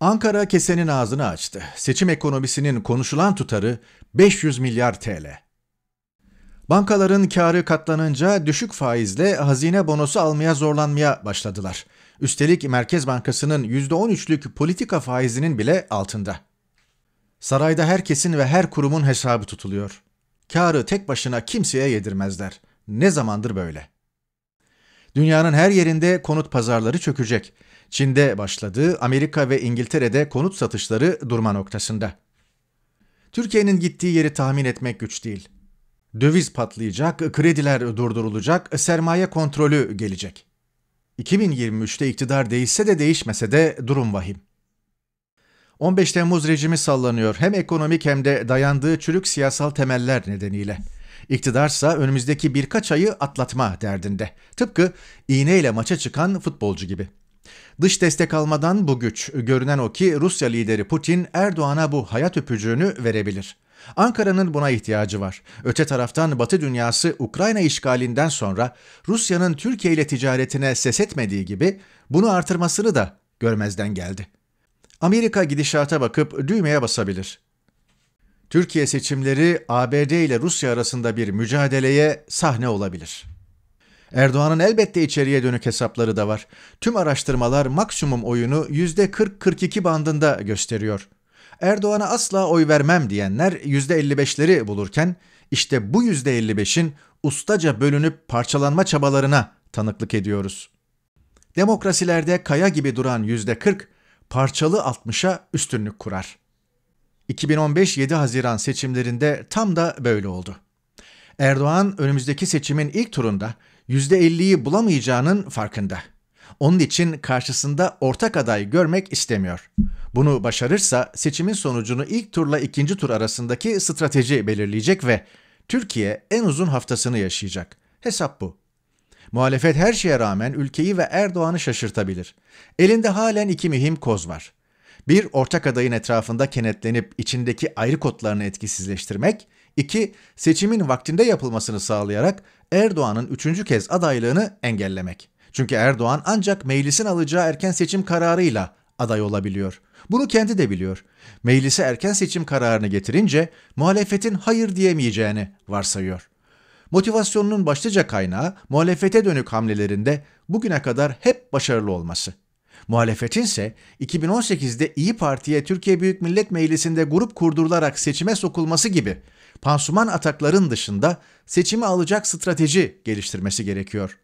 Ankara kesenin ağzını açtı. Seçim ekonomisinin konuşulan tutarı 500 milyar TL. Bankaların karı katlanınca düşük faizle hazine bonosu almaya zorlanmaya başladılar. Üstelik Merkez Bankası'nın %13'lük politika faizinin bile altında. Sarayda herkesin ve her kurumun hesabı tutuluyor. Karı tek başına kimseye yedirmezler. Ne zamandır böyle.'' Dünyanın her yerinde konut pazarları çökecek. Çin'de başladı, Amerika ve İngiltere'de konut satışları durma noktasında. Türkiye'nin gittiği yeri tahmin etmek güç değil. Döviz patlayacak, krediler durdurulacak, sermaye kontrolü gelecek. 2023'te iktidar değişse de değişmese de durum vahim. 15 Temmuz rejimi sallanıyor hem ekonomik hem de dayandığı çürük siyasal temeller nedeniyle. İktidarsa önümüzdeki birkaç ayı atlatma derdinde. Tıpkı iğneyle maça çıkan futbolcu gibi. Dış destek almadan bu güç, görünen o ki Rusya lideri Putin Erdoğan'a bu hayat öpücüğünü verebilir. Ankara'nın buna ihtiyacı var. Öte taraftan Batı dünyası Ukrayna işgalinden sonra Rusya'nın Türkiye ile ticaretine ses etmediği gibi bunu artırmasını da görmezden geldi. Amerika gidişata bakıp düğmeye basabilir. Türkiye seçimleri ABD ile Rusya arasında bir mücadeleye sahne olabilir. Erdoğan'ın elbette içeriye dönük hesapları da var. Tüm araştırmalar maksimum oyunu %40-42 bandında gösteriyor. Erdoğan'a asla oy vermem diyenler %55'leri bulurken işte bu %55'in ustaca bölünüp parçalanma çabalarına tanıklık ediyoruz. Demokrasilerde kaya gibi duran %40 parçalı 60'a üstünlük kurar. 2015 7 Haziran seçimlerinde tam da böyle oldu. Erdoğan önümüzdeki seçimin ilk turunda %50'yi bulamayacağının farkında. Onun için karşısında ortak aday görmek istemiyor. Bunu başarırsa seçimin sonucunu ilk turla ikinci tur arasındaki strateji belirleyecek ve Türkiye en uzun haftasını yaşayacak. Hesap bu. Muhalefet her şeye rağmen ülkeyi ve Erdoğan'ı şaşırtabilir. Elinde halen iki mühim koz var. Bir, ortak adayın etrafında kenetlenip içindeki ayrı kodlarını etkisizleştirmek. İki, seçimin vaktinde yapılmasını sağlayarak Erdoğan'ın üçüncü kez adaylığını engellemek. Çünkü Erdoğan ancak meclisin alacağı erken seçim kararıyla aday olabiliyor. Bunu kendi de biliyor. Meclise erken seçim kararını getirince muhalefetin hayır diyemeyeceğini varsayıyor. Motivasyonunun başlıca kaynağı muhalefete dönük hamlelerinde bugüne kadar hep başarılı olması. Muhalefetin ise 2018'de İyi Parti'ye Türkiye Büyük Millet Meclisi'nde grup kurdurularak seçime sokulması gibi pansuman atakların dışında seçimi alacak strateji geliştirmesi gerekiyor.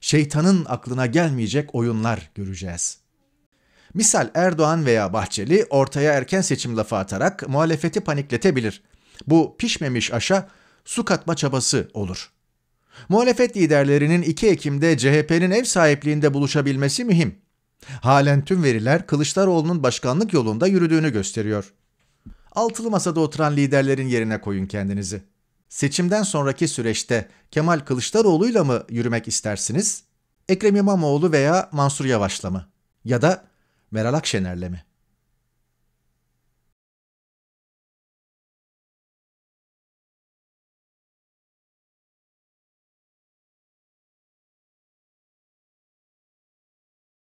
Şeytanın aklına gelmeyecek oyunlar göreceğiz. Misal Erdoğan veya Bahçeli ortaya erken seçim lafı atarak muhalefeti panikletebilir. Bu pişmemiş aşa su katma çabası olur. Muhalefet liderlerinin 2 Ekim'de CHP'nin ev sahipliğinde buluşabilmesi mühim. Halen tüm veriler Kılıçdaroğlu'nun başkanlık yolunda yürüdüğünü gösteriyor. Altılı masada oturan liderlerin yerine koyun kendinizi. Seçimden sonraki süreçte Kemal Kılıçdaroğlu'yla mı yürümek istersiniz? Ekrem İmamoğlu veya Mansur Yavaş'la mı? Ya da Meral Akşener'le mi?